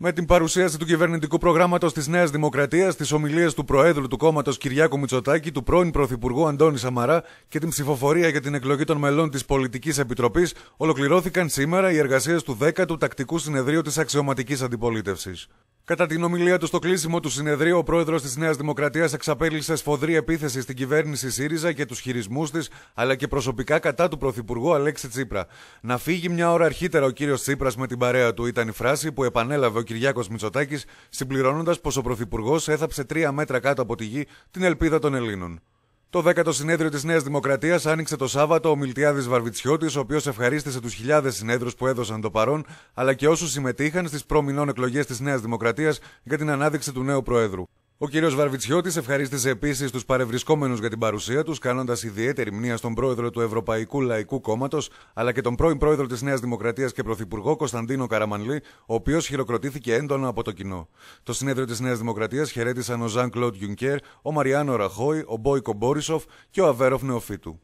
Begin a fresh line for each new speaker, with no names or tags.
Με την παρουσίαση του κυβερνητικού προγράμματος της Νέας Δημοκρατίας, τις ομιλίες του Προέδρου του κόμματος Κυριάκου Μητσοτάκη, του πρώην Πρωθυπουργού Αντώνη Σαμαρά και την ψηφοφορία για την εκλογή των μελών της Πολιτικής Επιτροπής, ολοκληρώθηκαν σήμερα οι εργασίες του 10ου Τακτικού Συνεδρίου της Αξιωματικής Αντιπολίτευσης. Κατά την ομιλία του στο κλείσιμο του συνεδρίου, ο πρόεδρος της Νέας Δημοκρατίας εξαπέλυσε σφοδρή επίθεση στην κυβέρνηση ΣΥΡΙΖΑ και τους χειρισμούς της, αλλά και προσωπικά κατά του πρωθυπουργού Αλέξη Τσίπρα. Να φύγει μια ώρα αρχίτερα ο κύριος Τσίπρας με την παρέα του, ήταν η φράση που επανέλαβε ο Κυριάκος Μητσοτάκης, συμπληρώνοντας πως ο πρωθυπουργός έθαψε τρία μέτρα κάτω από τη γη την ελπίδα των Ελλήνων. Το 10ο συνέδριο της Νέας Δημοκρατίας άνοιξε το Σάββατο ο Μιλτιάδης Βαρβιτσιώτης, ο οποίος ευχαρίστησε τους χιλιάδες συνέδρους που έδωσαν το παρόν, αλλά και όσους συμμετείχαν στις προμηνών εκλογές της Νέας Δημοκρατίας για την ανάδειξη του νέου Προέδρου. Ο κύριος Βαρβιτσιώτης ευχαρίστησε επίσης τους παρευρισκόμενους για την παρουσία τους, κάνοντας ιδιαίτερη μνήμα στον πρόεδρο του Ευρωπαϊκού Λαϊκού Κόμματος, αλλά και τον πρώην πρόεδρο της Νέας Δημοκρατίας και πρωθυπουργό Κωνσταντίνο Καραμανλή, ο οποίος χειροκροτήθηκε έντονα από το κοινό. Το συνέδριο της Νέας Δημοκρατίας χαιρέτησαν ο Ζαν Κλοντ Γιουνκέρ, ο Μαριάνο Ραχόη, ο Μπόικο Μπόρισοφ και ο Αβέροφ Νεοφίτου.